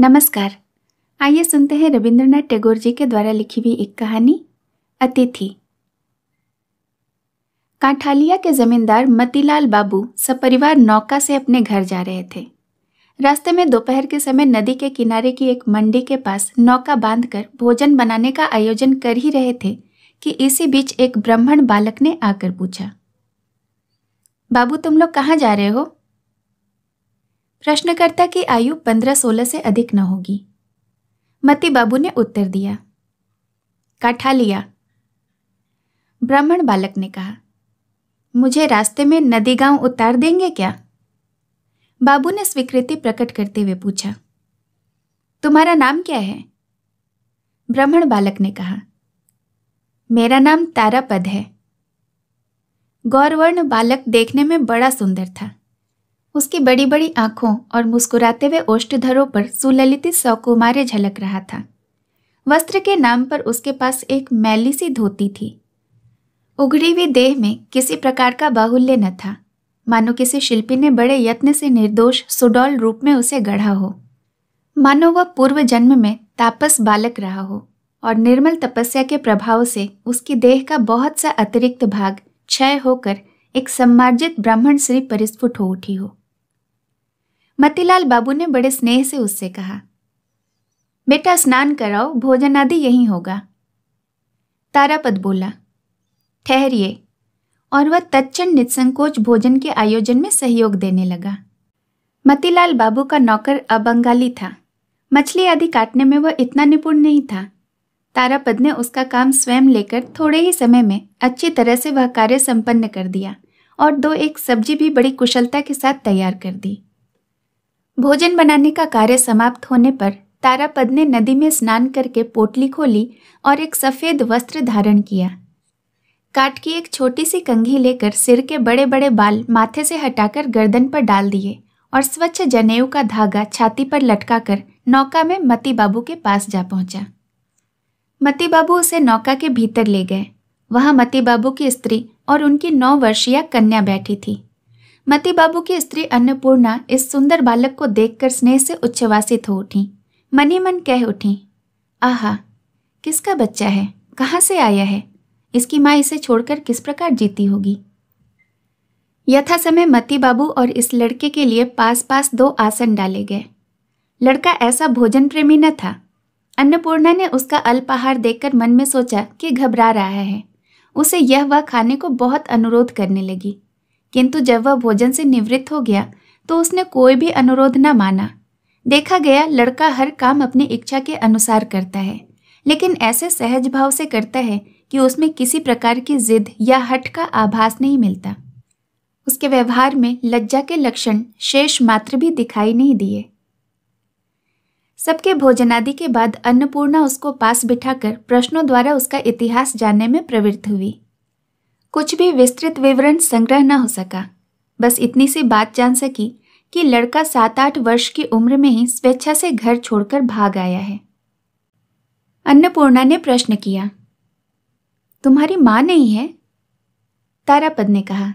नमस्कार आइए सुनते हैं रविंद्रनाथ टैगोर जी के द्वारा लिखी हुई एक कहानी अतिथि कांठालिया के जमींदार मतीलाल बाबू सपरिवार नौका से अपने घर जा रहे थे रास्ते में दोपहर के समय नदी के किनारे की एक मंडी के पास नौका बांधकर भोजन बनाने का आयोजन कर ही रहे थे कि इसी बीच एक ब्राह्मण बालक ने आकर पूछा बाबू तुम लोग कहाँ जा रहे हो प्रश्नकर्ता की आयु पंद्रह सोलह से अधिक न होगी मती बाबू ने उत्तर दिया काठा लिया ब्राह्मण बालक ने कहा मुझे रास्ते में नदी गांव उतार देंगे क्या बाबू ने स्वीकृति प्रकट करते हुए पूछा तुम्हारा नाम क्या है ब्राह्मण बालक ने कहा मेरा नाम तारापद है गौरवर्ण बालक देखने में बड़ा सुंदर था उसकी बड़ी बड़ी आंखों और मुस्कुराते हुए ओष्ठधरों पर सुललित सौकुमार्य झलक रहा था वस्त्र के नाम पर उसके पास एक मैली सी धोती थी उघड़ी हुई देह में किसी प्रकार का बाहुल्य न था मानो किसी शिल्पी ने बड़े यत्न से निर्दोष सुडौल रूप में उसे गढ़ा हो मानो वह पूर्व जन्म में तापस बालक रहा हो और निर्मल तपस्या के प्रभाव से उसकी देह का बहुत सा अतिरिक्त भाग क्षय होकर एक सम्मार्जित ब्राह्मण श्री परिस्फुट हो उठी हो मतीलाल बाबू ने बड़े स्नेह से उससे कहा बेटा स्नान कराओ भोजन आदि यहीं होगा तारापद बोला ठहरिए और वह तत्न निसंकोच भोजन के आयोजन में सहयोग देने लगा मतीलाल बाबू का नौकर अबंगाली था मछली आदि काटने में वह इतना निपुण नहीं था तारापद ने उसका काम स्वयं लेकर थोड़े ही समय में अच्छी तरह से वह कार्य संपन्न कर दिया और दो एक सब्जी भी बड़ी कुशलता के साथ तैयार कर दी भोजन बनाने का कार्य समाप्त होने पर तारापद ने नदी में स्नान करके पोटली खोली और एक सफ़ेद वस्त्र धारण किया काट की एक छोटी सी कंघी लेकर सिर के बड़े बड़े बाल माथे से हटाकर गर्दन पर डाल दिए और स्वच्छ जनेऊ का धागा छाती पर लटकाकर नौका में मती बाबू के पास जा पहुंचा मती बाबू उसे नौका के भीतर ले गए वहां मती बाबू की स्त्री और उनकी नौ वर्षीय कन्या बैठी थी मती बाबू की स्त्री अन्नपूर्णा इस सुंदर बालक को देखकर स्नेह से उच्छ्वासित हो उठी मनी मन कह उठी आहा किसका बच्चा है कहाँ से आया है इसकी माँ इसे छोड़कर किस प्रकार जीती होगी यथा समय मती बाबू और इस लड़के के लिए पास पास दो आसन डाले गए लड़का ऐसा भोजन प्रेमी न था अन्नपूर्णा ने उसका अल्पाहार देखकर मन में सोचा कि घबरा रहा है उसे यह वह खाने को बहुत अनुरोध करने लगी किंतु जब वह भोजन से निवृत्त हो गया तो उसने कोई भी अनुरोध न माना देखा गया लड़का हर काम अपनी इच्छा के अनुसार करता है लेकिन ऐसे सहज भाव से करता है कि उसमें किसी प्रकार की जिद या हट का आभास नहीं मिलता उसके व्यवहार में लज्जा के लक्षण शेष मात्र भी दिखाई नहीं दिए सबके भोजनादि के बाद अन्नपूर्णा उसको पास बिठाकर प्रश्नों द्वारा उसका इतिहास जानने में प्रवृत्त हुई कुछ भी विस्तृत विवरण संग्रह न हो सका बस इतनी सी बात जान सकी कि लड़का सात आठ वर्ष की उम्र में ही स्वेच्छा से घर छोड़कर भाग आया है अन्नपूर्णा ने प्रश्न किया तुम्हारी मां नहीं है तारापद ने कहा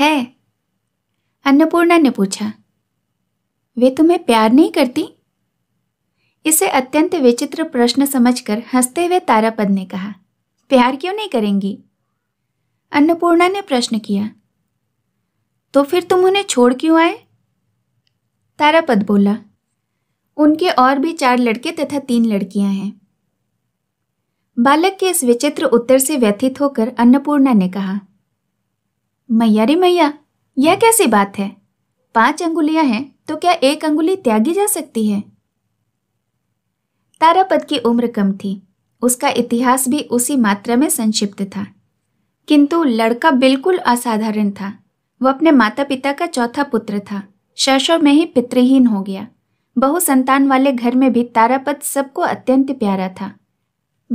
है अन्नपूर्णा ने पूछा वे तुम्हें प्यार नहीं करती इसे अत्यंत विचित्र प्रश्न समझकर हंसते हुए तारापद ने कहा प्यार क्यों नहीं करेंगी अन्नपूर्णा ने प्रश्न किया तो फिर तुम उन्हें छोड़ क्यों आए तारापद बोला उनके और भी चार लड़के तथा तीन लड़कियां हैं बालक के इस विचित्र उत्तर से व्यथित होकर अन्नपूर्णा ने कहा मैया रे मैया यह कैसी बात है पांच अंगुलियां हैं तो क्या एक अंगुली त्यागी जा सकती है तारापद की उम्र कम थी उसका इतिहास भी उसी मात्रा में संक्षिप्त था किंतु लड़का बिल्कुल असाधारण था वह अपने माता पिता का चौथा पुत्र था शैशव में ही पितृहीन हो गया बहु संतान वाले घर में भी तारापद सबको अत्यंत प्यारा था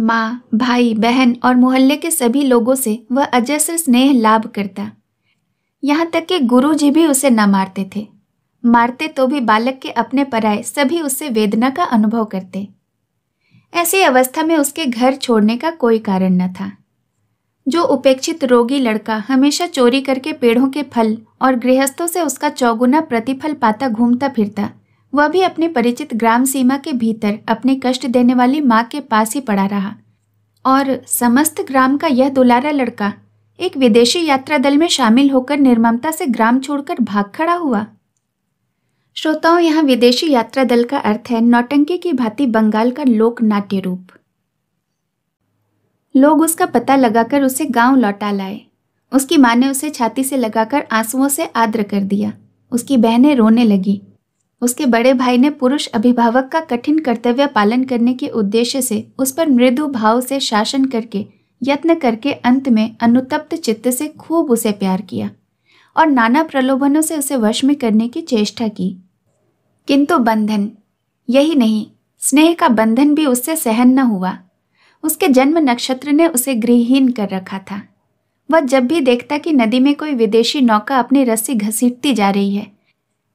माँ भाई बहन और मोहल्ले के सभी लोगों से वह अजस्र स्नेह लाभ करता यहाँ तक कि गुरु जी भी उसे न मारते थे मारते तो भी बालक के अपने पराए सभी उससे वेदना का अनुभव करते ऐसी अवस्था में उसके घर छोड़ने का कोई कारण न था जो उपेक्षित रोगी लड़का हमेशा चोरी करके पेड़ों के फल और गृहस्थों से उसका चौगुना प्रतिफल पाता घूमता फिरता वह भी अपने परिचित ग्राम सीमा के भीतर अपने कष्ट देने वाली माँ के पास ही पड़ा रहा और समस्त ग्राम का यह दुलारा लड़का एक विदेशी यात्रा दल में शामिल होकर निर्ममता से ग्राम छोड़कर भाग खड़ा हुआ श्रोताओं यहाँ विदेशी यात्रा दल का अर्थ है नौटंकी की भांति बंगाल का लोक नाट्य रूप लोग उसका पता लगाकर उसे गांव लौटा लाए उसकी माँ ने उसे छाती से लगाकर आंसुओं से आद्र कर दिया उसकी बहनें रोने लगी उसके बड़े भाई ने पुरुष अभिभावक का कठिन कर्तव्य पालन करने के उद्देश्य से उस पर मृदु भाव से शासन करके यत्न करके अंत में अनुतप्त चित्त से खूब उसे प्यार किया और नाना प्रलोभनों से उसे वश में करने की चेष्टा की किंतु बंधन यही नहीं स्नेह का बंधन भी उससे सहन न हुआ उसके जन्म नक्षत्र ने उसे गृहहीन कर रखा था वह जब भी देखता कि नदी में कोई विदेशी नौका अपनी रस्सी घसीटती जा रही है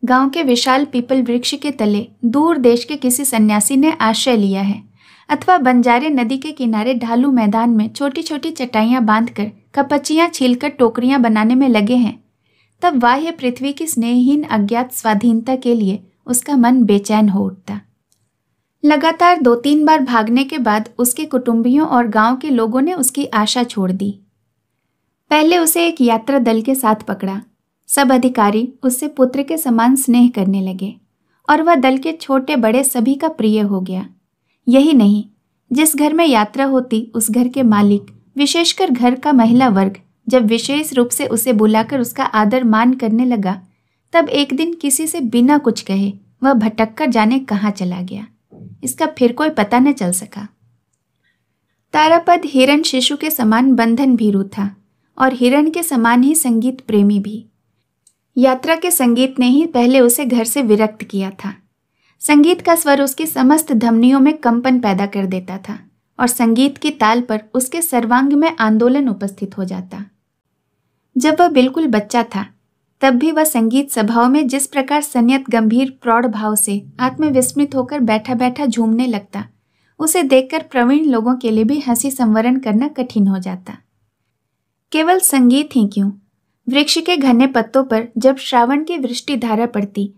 गांव के विशाल पीपल वृक्ष के तले दूर देश के किसी सन्यासी ने आश्रय लिया है अथवा बंजारे नदी के किनारे ढालू मैदान में छोटी छोटी चटाइयाँ बांधकर कपचियाँ छीलकर टोकरियाँ बनाने में लगे हैं तब वाह्य पृथ्वी की स्नेहहीन अज्ञात स्वाधीनता के लिए उसका मन बेचैन हो उठता लगातार दो तीन बार भागने के बाद उसके कुटुंबियों और गांव के लोगों ने उसकी आशा छोड़ दी पहले उसे एक यात्रा दल के साथ पकड़ा सब अधिकारी उससे पुत्र के समान स्नेह करने लगे और वह दल के छोटे बड़े सभी का प्रिय हो गया यही नहीं जिस घर में यात्रा होती उस घर के मालिक विशेषकर घर का महिला वर्ग जब विशेष रूप से उसे बुलाकर उसका आदर मान करने लगा तब एक दिन किसी से बिना कुछ कहे वह भटक कर जाने कहाँ चला गया इसका फिर कोई पता न चल सका तारापद हिरण शिशु के समान बंधन भीरू था और हिरण के समान ही संगीत प्रेमी भी यात्रा के संगीत ने ही पहले उसे घर से विरक्त किया था संगीत का स्वर उसकी समस्त धमनियों में कंपन पैदा कर देता था और संगीत की ताल पर उसके सर्वांग में आंदोलन उपस्थित हो जाता जब वह बिल्कुल बच्चा था तब भी वह संगीत सभाओं में जिस प्रकार संयत गंभीर प्रौढ़ भाव से आत्मविस्मित होकर बैठा बैठा झूमने लगता उसे देखकर प्रवीण लोगों के लिए भी हंसी संवरण करना कठिन हो जाता केवल संगीत ही क्यों वृक्ष के घने पत्तों पर जब श्रावण की वृष्टि धारा पड़ती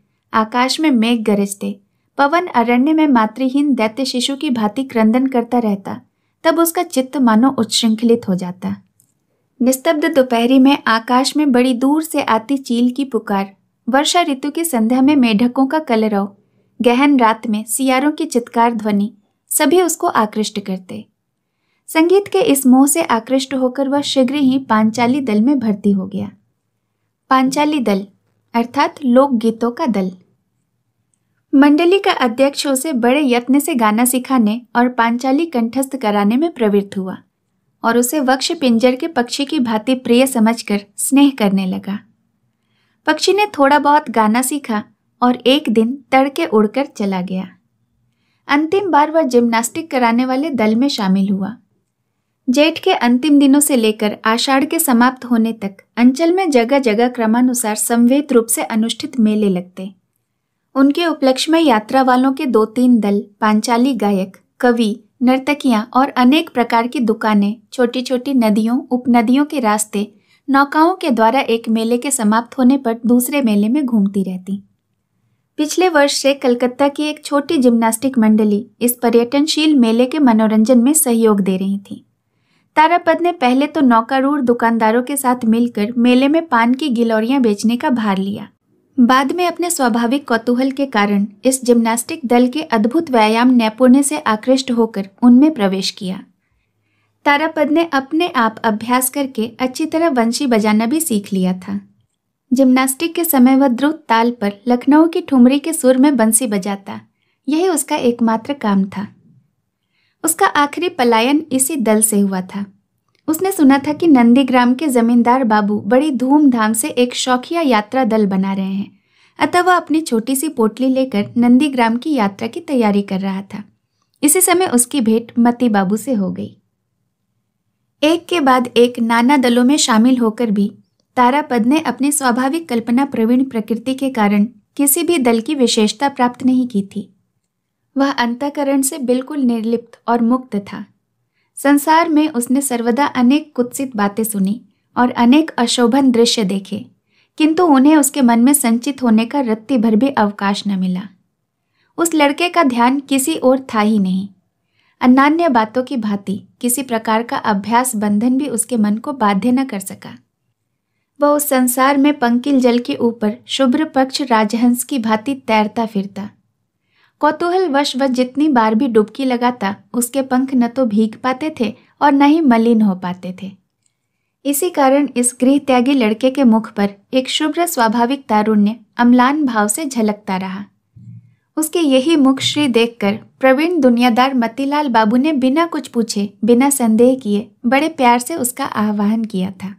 आकाश में मेघ गरजते पवन अरण्य में मातृहीन दैत्य शिशु की भांति क्रंदन करता रहता तब उसका चित्त मानो उच्छृंखलित हो जाता निस्तब्ध दोपहरी में आकाश में बड़ी दूर से आती चील की पुकार वर्षा ऋतु की संध्या में मेढकों का कलरव गहन रात में सियारों की चित्कार ध्वनि सभी उसको आकृष्ट करते संगीत के इस मोह से आकृष्ट होकर वह शीघ्र ही पांचाली दल में भर्ती हो गया पांचाली दल अर्थात लोकगीतों का दल मंडली का अध्यक्ष उसे बड़े यत्न से गाना सिखाने और पांचाली कंठस्थ कराने में प्रवृत्त हुआ और उसे वक्ष पिंजर के पक्षी की भांति प्रिय समझकर स्नेह करने लगा पक्षी ने थोड़ा बहुत गाना सीखा और एक दिन तड़के उड़कर चला गया अंतिम बार वह जिम्नास्टिक कराने वाले दल में शामिल हुआ जेठ के अंतिम दिनों से लेकर आषाढ़ के समाप्त होने तक अंचल में जगह जगह क्रमानुसार संवेद रूप से अनुष्ठित मेले लगते उनके उपलक्ष्य में यात्रा वालों के दो तीन दल पांचाली गायक कवि नर्तकियां और अनेक प्रकार की दुकानें छोटी छोटी नदियों उपनदियों के रास्ते नौकाओं के द्वारा एक मेले के समाप्त होने पर दूसरे मेले में घूमती रहती पिछले वर्ष से कलकत्ता की एक छोटी जिम्नास्टिक मंडली इस पर्यटनशील मेले के मनोरंजन में सहयोग दे रही थी तारापद ने पहले तो नौकारूढ़ दुकानदारों के साथ मिलकर मेले में पान की गिलौरियां बेचने का भार लिया बाद में अपने स्वाभाविक कौतूहल के कारण इस जिम्नास्टिक दल के अद्भुत व्यायाम नैपुण्य से आकृष्ट होकर उनमें प्रवेश किया तारापद ने अपने आप अभ्यास करके अच्छी तरह वंशी बजाना भी सीख लिया था जिम्नास्टिक के समय वह द्रुत ताल पर लखनऊ की ठुमरी के सुर में बंसी बजाता यही उसका एकमात्र काम था उसका आखिरी पलायन इसी दल से हुआ था उसने सुना था कि नंदीग्राम के जमींदार बाबू बड़ी धूमधाम से एक शौकिया यात्रा दल बना रहे हैं अतः वह अपनी छोटी सी पोटली लेकर नंदीग्राम की यात्रा की तैयारी कर रहा था इसी समय उसकी भेंट मती बाबू से हो गई एक के बाद एक नाना दलों में शामिल होकर भी तारापद ने अपनी स्वाभाविक कल्पना प्रवीण प्रकृति के कारण किसी भी दल की विशेषता प्राप्त नहीं की थी वह अंतकरण से बिल्कुल निर्लिप्त और मुक्त था संसार में उसने सर्वदा अनेक कुत्सित बातें सुनी और अनेक अशोभन दृश्य देखे किंतु उन्हें उसके मन में संचित होने का रत्ती भर भी अवकाश न मिला उस लड़के का ध्यान किसी और था ही नहीं अनान्य बातों की भांति किसी प्रकार का अभ्यास बंधन भी उसके मन को बाध्य न कर सका वह उस संसार में पंकिल जल के ऊपर शुभ्र पक्ष राजहंस की भांति तैरता फिरता कौतूहल वश वह जितनी बार भी डुबकी लगाता उसके पंख न तो भीग पाते थे और न ही मलिन हो पाते थे इसी कारण इस गृह त्यागी लड़के के मुख पर एक शुभ्र स्वाभाविक तारुण्य अम्लान भाव से झलकता रहा उसके यही मुख श्री देखकर प्रवीण दुनियादार मतीलाल बाबू ने बिना कुछ पूछे बिना संदेह किए बड़े प्यार से उसका आह्वान किया था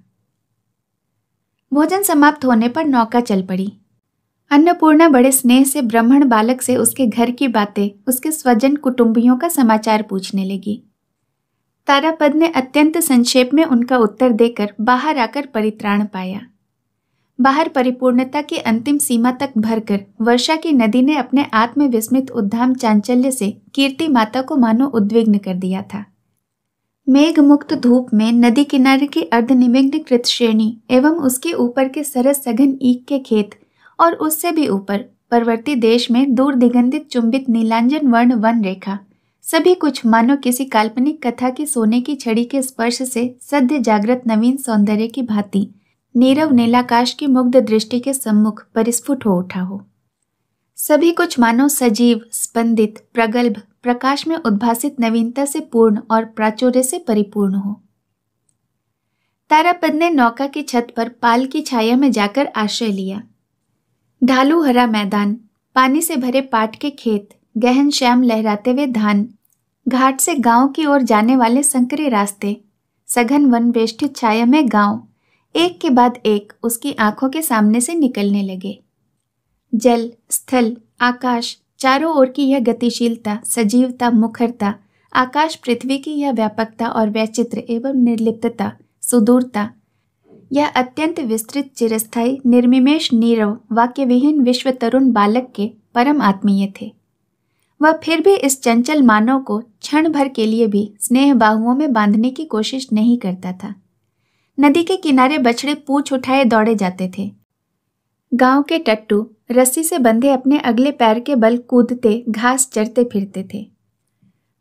भोजन समाप्त होने पर नौका चल पड़ी अन्नपूर्णा बड़े स्नेह से ब्राह्मण बालक से उसके घर की बातें उसके स्वजन कुटुंबियों का समाचार पूछने लगी तारापद ने अत्यंत संक्षेप में उनका उत्तर देकर बाहर आकर परित्राण पाया बाहर परिपूर्णता की अंतिम सीमा तक भरकर वर्षा की नदी ने अपने आत्मविस्मित उद्धाम चांचल्य से कीर्ति माता को मानो उद्विग्न कर दिया था मेघ मुक्त धूप में नदी किनारे की अर्धनिमिग्न श्रेणी एवं उसके ऊपर के सरस सघन ईख के खेत और उससे भी ऊपर परवर्ती देश में दूर दिगंधित चुंबित नीलांजन वर्ण वन रेखा सभी कुछ मानो किसी काल्पनिक कथा की सोने की छड़ी के स्पर्श से सद्य जागृत नवीन सौंदर्य की भांति नीरव नीलाकाश की मुग्ध दृष्टि के सम्मुख परिस्फुट हो उठा हो सभी कुछ मानो सजीव स्पंदित प्रगल्भ प्रकाश में उद्भासित नवीनता से पूर्ण और प्राचुर्य से परिपूर्ण हो तारापद ने नौका की छत पर पाल की छाया में जाकर आश्रय लिया ढालू हरा मैदान पानी से भरे पाट के खेत गहन श्याम लहराते हुए धान घाट से गांव की ओर जाने वाले संकरे रास्ते सघन वन बेष्टित छाया में गांव एक के बाद एक उसकी आंखों के सामने से निकलने लगे जल स्थल आकाश चारों ओर की यह गतिशीलता सजीवता मुखरता आकाश पृथ्वी की यह व्यापकता और वैचित्र एवं निर्लिप्तता सुदूरता यह अत्यंत विस्तृत चिरस्थायी निर्मिमेश नीरव वाक्यविहीन विश्व तरुण बालक के परम आत्मीय थे वह फिर भी इस चंचल मानव को क्षण भर के लिए भी स्नेह बाहुओं में बांधने की कोशिश नहीं करता था नदी के किनारे बछड़े पूछ उठाए दौड़े जाते थे गांव के टट्टू रस्सी से बंधे अपने अगले पैर के बल कूदते घास चरते फिरते थे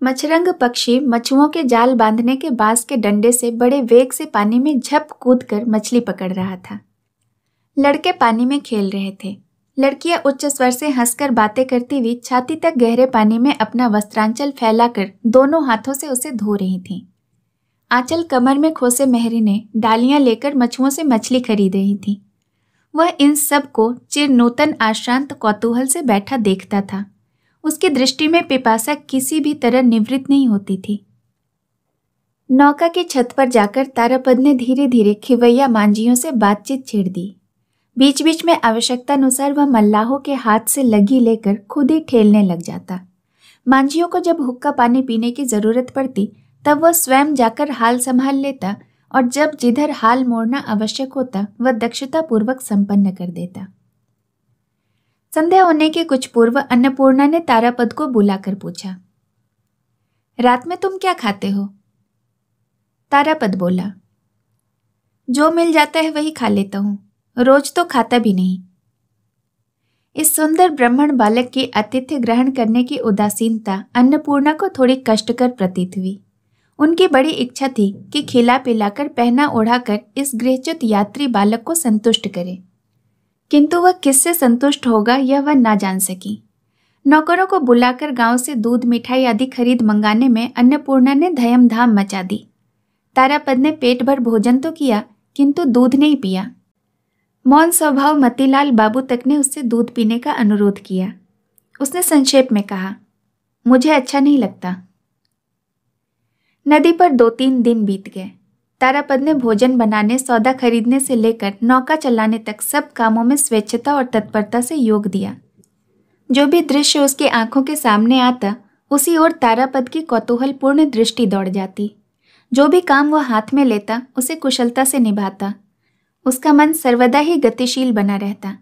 मछरंग पक्षी मछुओं के जाल बांधने के बांस के डंडे से बड़े वेग से पानी में झप कूद कर मछली पकड़ रहा था लड़के पानी में खेल रहे थे लड़कियां उच्च स्वर से हंसकर बातें करती हुई छाती तक गहरे पानी में अपना वस्त्रांचल फैलाकर दोनों हाथों से उसे धो रही थीं। आंचल कमर में खोसे मेहरी ने डालियां लेकर मछुओं से मछली खरीद रही थी वह इन सब को चिर नूतन आश्रांत कौतूहल से बैठा देखता था उसकी दृष्टि में पिपासा किसी भी तरह निवृत्त नहीं होती थी नौका की छत पर जाकर तारापद ने धीरे धीरे खिवैया मांझियों से बातचीत छेड़ दी बीच बीच में आवश्यकतानुसार वह मल्लाहों के हाथ से लगी लेकर खुद ही ठेलने लग जाता मांझियों को जब हुक्का पानी पीने की जरूरत पड़ती तब वह स्वयं जाकर हाल संभाल लेता और जब जिधर हाल मोड़ना आवश्यक होता वह दक्षतापूर्वक संपन्न कर देता संध्या होने के कुछ पूर्व अन्नपूर्णा ने तारापद को बुलाकर पूछा रात में तुम क्या खाते हो तारापद बोला जो मिल जाता है वही खा लेता हूं रोज तो खाता भी नहीं इस सुंदर ब्राह्मण बालक के आतिथ्य ग्रहण करने की उदासीनता अन्नपूर्णा को थोड़ी कष्टकर प्रतीत हुई उनकी बड़ी इच्छा थी कि खिला पिलाकर पहना ओढ़ाकर इस गृहच्युत यात्री बालक को संतुष्ट करें किंतु वह किससे संतुष्ट होगा यह वह ना जान सकी नौकरों को बुलाकर गांव से दूध मिठाई आदि खरीद मंगाने में अन्नपूर्णा ने धयम धाम मचा दी तारापद ने पेट भर भोजन तो किया किंतु दूध नहीं पिया मौन स्वभाव मतीलाल बाबू तक ने उससे दूध पीने का अनुरोध किया उसने संक्षेप में कहा मुझे अच्छा नहीं लगता नदी पर दो तीन दिन बीत गए तारापद ने भोजन बनाने सौदा खरीदने से लेकर नौका चलाने तक सब कामों में स्वेच्छता और तत्परता से योग दिया जो भी दृश्य उसकी आंखों के सामने आता उसी ओर तारापद की कौतूहलपूर्ण दृष्टि दौड़ जाती जो भी काम वह हाथ में लेता उसे कुशलता से निभाता उसका मन सर्वदा ही गतिशील बना रहता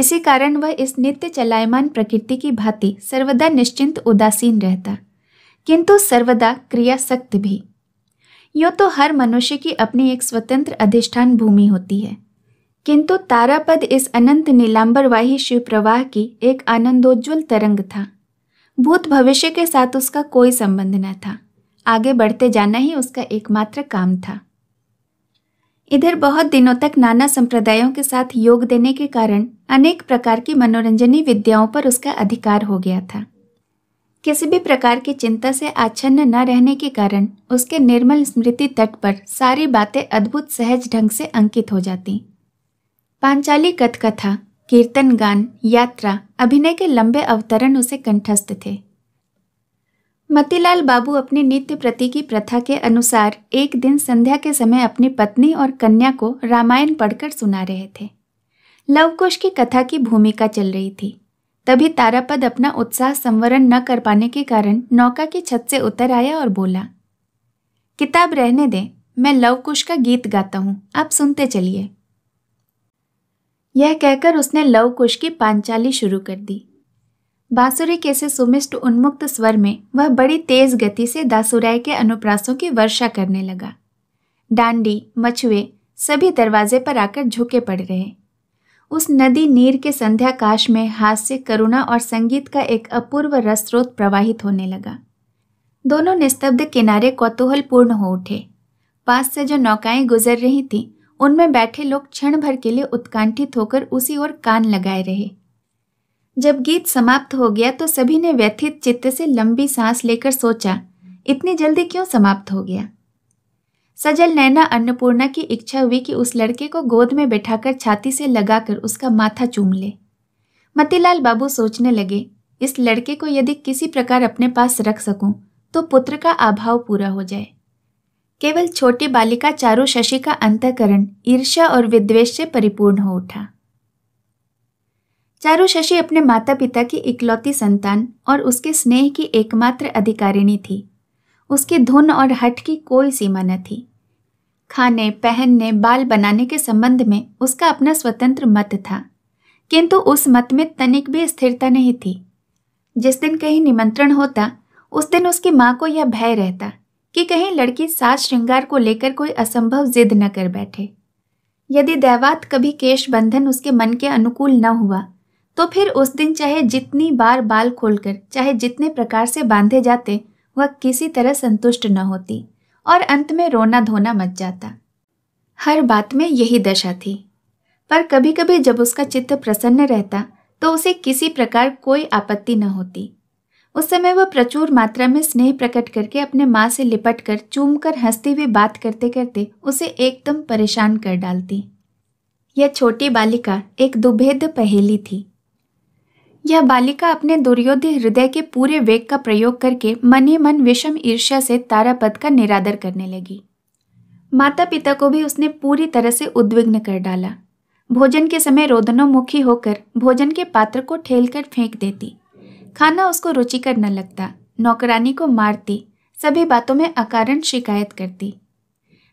इसी कारण वह इस नित्य चलायमान प्रकृति की भांति सर्वदा निश्चिंत उदासीन रहता किंतु सर्वदा क्रियाशक्त भी यो तो हर मनुष्य की अपनी एक स्वतंत्र अधिष्ठान भूमि होती है किंतु तारापद इस अनंत नीलांबरवाही शिव प्रवाह की एक आनंदोज्वल तरंग था भूत भविष्य के साथ उसका कोई संबंध न था आगे बढ़ते जाना ही उसका एकमात्र काम था इधर बहुत दिनों तक नाना संप्रदायों के साथ योग देने के कारण अनेक प्रकार की मनोरंजनी विद्याओं पर उसका अधिकार हो गया था किसी भी प्रकार की चिंता से आच्छन्न न रहने के कारण उसके निर्मल स्मृति तट पर सारी बातें अद्भुत सहज ढंग से अंकित हो जाती पांचाली कथकथा कीर्तन गान यात्रा अभिनय के लंबे अवतरण उसे कंठस्थ थे मतीलाल बाबू अपनी नित्य प्रति की प्रथा के अनुसार एक दिन संध्या के समय अपनी पत्नी और कन्या को रामायण पढ़कर सुना रहे थे लवकुश की कथा की भूमिका चल रही थी तभी तारापद अपना उत्साह संवरण न कर पाने के कारण नौका की छत से उतर आया और बोला किताब रहने दे मैं लवकुश का गीत गाता हूं आप सुनते चलिए यह कहकर उसने लवकुश की पांचाली शुरू कर दी बांसुरी कैसे सुमिष्ट उन्मुक्त स्वर में वह बड़ी तेज गति से दासुराय के अनुप्रासों की वर्षा करने लगा डांडी मछुए सभी दरवाजे पर आकर झुके पड़ रहे उस नदी नीर के संध्याकाश में हास्य करुणा और संगीत का एक अपूर्व रसरोत प्रवाहित होने लगा दोनों निस्तब्ध किनारे कौतूहलपूर्ण हो उठे पास से जो नौकाएं गुजर रही थीं उनमें बैठे लोग क्षण भर के लिए उत्कंठित होकर उसी ओर कान लगाए रहे जब गीत समाप्त हो गया तो सभी ने व्यथित चित्त से लंबी सांस लेकर सोचा इतनी जल्दी क्यों समाप्त हो गया सजल नैना अन्नपूर्णा की इच्छा हुई कि उस लड़के को गोद में बैठाकर छाती से लगाकर उसका माथा चूम ले मतीलाल बाबू सोचने लगे इस लड़के को यदि किसी प्रकार अपने पास रख सकूं तो पुत्र का अभाव पूरा हो जाए केवल छोटी बालिका चारू शशि का अंतकरण ईर्ष्या और विद्वेश से परिपूर्ण हो उठा चारू शशि अपने माता पिता की इकलौती संतान और उसके स्नेह की एकमात्र अधिकारिणी थी उसकी धुन और हट की कोई सीमा न थी खाने पहनने बाल बनाने के संबंध में उसका अपना स्वतंत्र मत था किंतु उस मत में तनिक भी स्थिरता नहीं थी जिस दिन कहीं निमंत्रण होता उस दिन उसकी माँ को यह भय रहता कि कहीं लड़की सास श्रृंगार को लेकर कोई असंभव जिद न कर बैठे यदि दैवात कभी केश बंधन उसके मन के अनुकूल न हुआ तो फिर उस दिन चाहे जितनी बार बाल खोलकर चाहे जितने प्रकार से बांधे जाते वह किसी तरह संतुष्ट न होती और अंत में रोना धोना मच जाता हर बात में यही दशा थी पर कभी कभी जब उसका चित्त प्रसन्न रहता तो उसे किसी प्रकार कोई आपत्ति न होती उस समय वह प्रचुर मात्रा में स्नेह प्रकट करके अपने माँ से लिपट कर चूम कर हंसती हुई बात करते करते उसे एकदम परेशान कर डालती यह छोटी बालिका एक दुभेद पहेली थी यह बालिका अपने दुर्योध्य हृदय के पूरे वेग का प्रयोग करके मन ही मन विषम ईर्ष्या से तारापद का निरादर करने लगी माता पिता को भी उसने पूरी तरह से उद्विग्न कर डाला भोजन के समय रोदनोमुखी होकर भोजन के पात्र को ठेल कर फेंक देती खाना उसको रुचिकर न लगता नौकरानी को मारती सभी बातों में अकारण शिकायत करती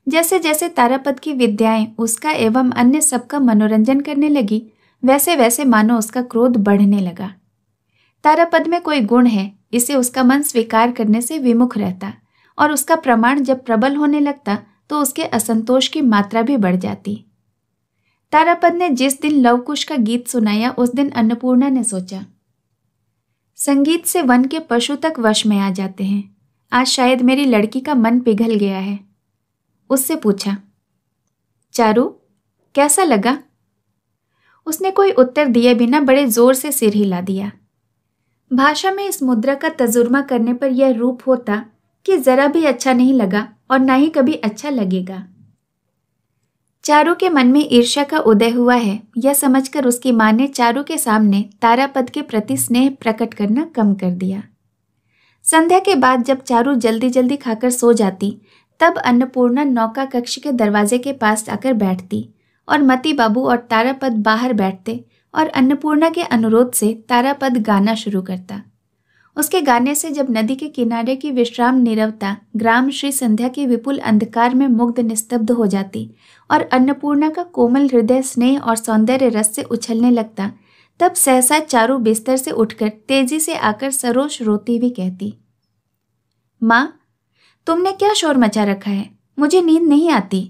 जैसे जैसे तारापद की विद्याएं उसका एवं अन्य सबका मनोरंजन करने लगी वैसे वैसे मानो उसका क्रोध बढ़ने लगा तारापद में कोई गुण है इसे उसका मन स्वीकार करने से विमुख रहता और उसका प्रमाण जब प्रबल होने लगता तो उसके असंतोष की मात्रा भी बढ़ जाती तारापद ने जिस दिन लवकुश का गीत सुनाया उस दिन अन्नपूर्णा ने सोचा संगीत से वन के पशु तक वश में आ जाते हैं आज शायद मेरी लड़की का मन पिघल गया है उससे पूछा चारू कैसा लगा उसने कोई उत्तर दिए बिना बड़े जोर से सिर हिला दिया भाषा में इस मुद्रा का तजुर्मा करने पर यह रूप होता कि जरा भी अच्छा नहीं लगा और ना ही कभी अच्छा लगेगा चारों के मन में ईर्ष्या का उदय हुआ है यह समझकर उसकी माँ ने चारू के सामने तारापद के प्रति स्नेह प्रकट करना कम कर दिया संध्या के बाद जब चारू जल्दी जल्दी खाकर सो जाती तब अन्नपूर्णा नौका कक्ष के दरवाजे के पास आकर बैठती और मती बाबू और तारापद बाहर बैठते और अन्नपूर्णा के अनुरोध से तारापद गाना शुरू करता उसके गाने से जब नदी के किनारे की विश्राम निरवता ग्राम श्री संध्या के विपुल अंधकार में मुग्ध निस्तब्ध हो जाती और अन्नपूर्णा का कोमल हृदय स्नेह और सौंदर्य रस से उछलने लगता तब सहसा चारू बिस्तर से उठकर तेजी से आकर सरोश रोती हुई कहती माँ तुमने क्या शोर मचा रखा है मुझे नींद नहीं आती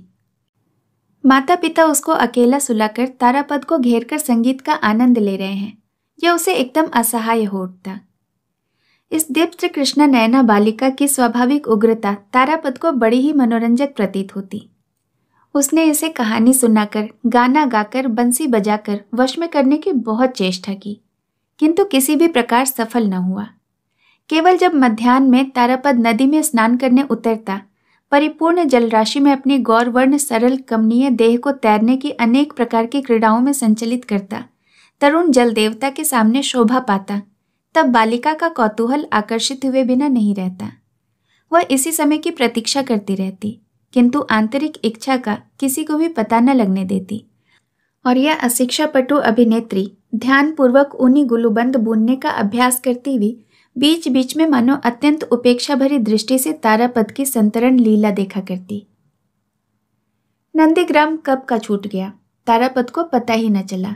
माता पिता उसको अकेला सुलाकर तारापद को घेर कर संगीत का आनंद ले रहे हैं यह उसे एकदम असहाय हो उठता इस दीप्त कृष्ण नयना बालिका की स्वाभाविक उग्रता तारापद को बड़ी ही मनोरंजक प्रतीत होती उसने इसे कहानी सुनाकर गाना गाकर बंसी बजाकर वश में करने की बहुत चेष्टा की किंतु किसी भी प्रकार सफल न हुआ केवल जब मध्यान्ह में तारापद नदी में स्नान करने उतरता परिपूर्ण जलराशि में अपने गौरवर्ण सरल कमनीय देह को तैरने की अनेक प्रकार की क्रीड़ाओं में संचलित करता तरुण जल देवता के सामने शोभा पाता तब बालिका का कौतूहल आकर्षित हुए बिना नहीं रहता वह इसी समय की प्रतीक्षा करती रहती किंतु आंतरिक इच्छा का किसी को भी पता न लगने देती और यह अशिक्षा पटु अभिनेत्री ध्यानपूर्वक उन्हीं गुलूबंद बुनने का अभ्यास करती हुई बीच बीच में मानो अत्यंत उपेक्षा भरी दृष्टि से तारापद की संतरण लीला देखा करती नंदीग्राम कब का छूट गया तारापद को पता ही न चला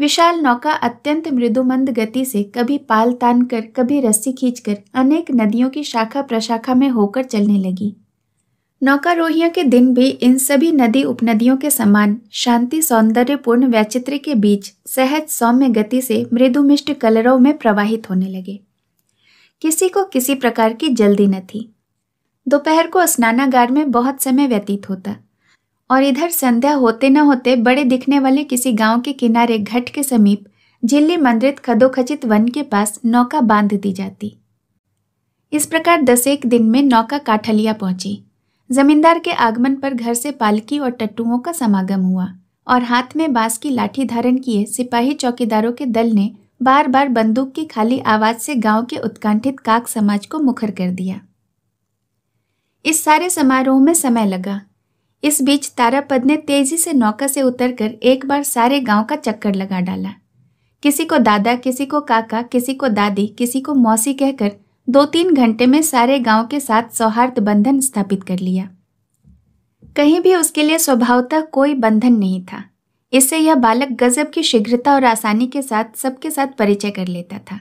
विशाल नौका अत्यंत मृदुमंद गति से कभी पाल तान कर कभी रस्सी खींचकर अनेक नदियों की शाखा प्रशाखा में होकर चलने लगी नौकारोहियों के दिन भी इन सभी नदी उपनदियों के समान शांति सौंदर्यपूर्ण वैचित्र्य के बीच सहज सौम्य गति से मृदुमिष्ट कलरों में प्रवाहित होने लगे किसी को किसी प्रकार की जल्दी न थी दोपहर को स्नानागार में बहुत समय व्यतीत होता और इधर संध्या होते न होते बड़े दिखने वाले किसी गांव के किनारे घट के समीप झिल्ली मंदिरित खदोखचित वन के पास नौका बांध दी जाती इस प्रकार दस एक दिन में नौका काठलिया पहुंची जमींदार के आगमन पर घर से पालकी और टट्टुओं का समागम हुआ और हाथ में बांस की लाठी धारण किए सिपाही चौकीदारों के दल ने बार बार बंदूक की खाली आवाज से गांव के उत्कंठित काक समाज को मुखर कर दिया इस सारे समारोह में समय लगा इस बीच तारापद ने तेजी से नौका से उतरकर एक बार सारे गांव का चक्कर लगा डाला किसी को दादा किसी को काका किसी को दादी किसी को मौसी कहकर दो तीन घंटे में सारे गांव के साथ सौहार्द बंधन स्थापित कर लिया कहीं भी उसके लिए स्वभावतः कोई बंधन नहीं था इससे यह बालक गजब की शीघ्रता और आसानी के साथ सबके साथ परिचय कर लेता था